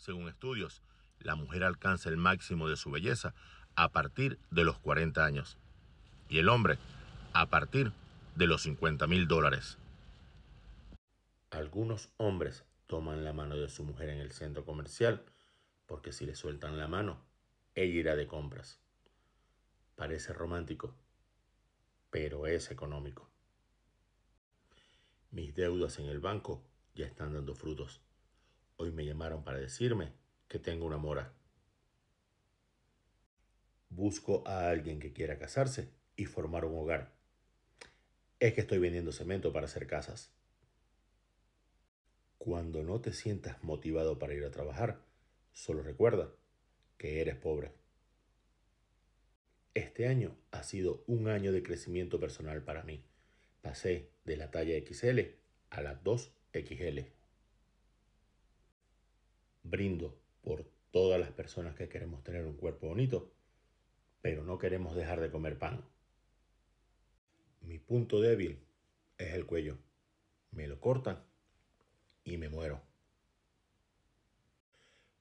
Según estudios, la mujer alcanza el máximo de su belleza a partir de los 40 años y el hombre a partir de los 50 mil dólares. Algunos hombres toman la mano de su mujer en el centro comercial porque si le sueltan la mano, ella irá de compras. Parece romántico, pero es económico. Mis deudas en el banco ya están dando frutos. Hoy me llamaron para decirme que tengo una mora. Busco a alguien que quiera casarse y formar un hogar. Es que estoy vendiendo cemento para hacer casas. Cuando no te sientas motivado para ir a trabajar, solo recuerda que eres pobre. Este año ha sido un año de crecimiento personal para mí. Pasé de la talla XL a la 2XL brindo por todas las personas que queremos tener un cuerpo bonito, pero no queremos dejar de comer pan. Mi punto débil es el cuello. Me lo cortan y me muero.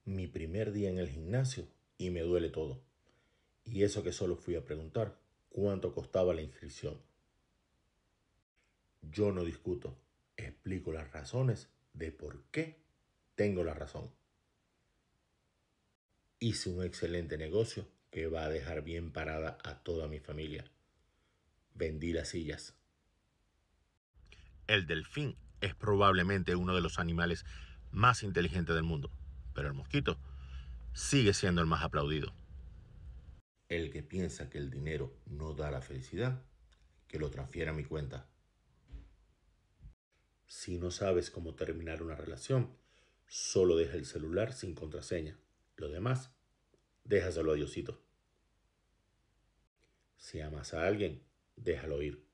Mi primer día en el gimnasio y me duele todo. Y eso que solo fui a preguntar cuánto costaba la inscripción. Yo no discuto, explico las razones de por qué tengo la razón hice un excelente negocio que va a dejar bien parada a toda mi familia. Vendí las sillas. El delfín es probablemente uno de los animales más inteligentes del mundo, pero el mosquito sigue siendo el más aplaudido. El que piensa que el dinero no da la felicidad, que lo transfiera a mi cuenta. Si no sabes cómo terminar una relación, solo deja el celular sin contraseña. Lo demás, déjaselo a Diosito. Si amas a alguien, déjalo ir.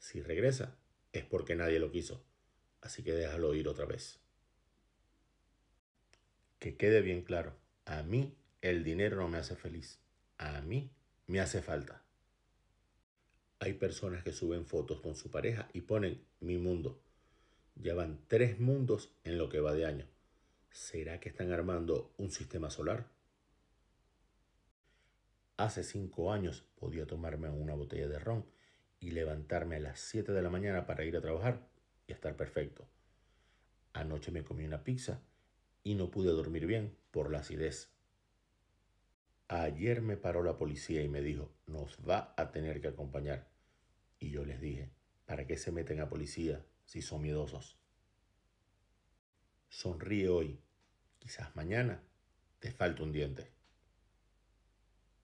Si regresa, es porque nadie lo quiso. Así que déjalo ir otra vez. Que quede bien claro, a mí el dinero no me hace feliz. A mí me hace falta. Hay personas que suben fotos con su pareja y ponen mi mundo. Llevan tres mundos en lo que va de año. ¿Será que están armando un sistema solar? Hace cinco años podía tomarme una botella de ron y levantarme a las 7 de la mañana para ir a trabajar y estar perfecto. Anoche me comí una pizza y no pude dormir bien por la acidez. Ayer me paró la policía y me dijo, nos va a tener que acompañar. Y yo les dije, ¿para qué se meten a policía si son miedosos? Sonríe hoy. Quizás mañana te falta un diente.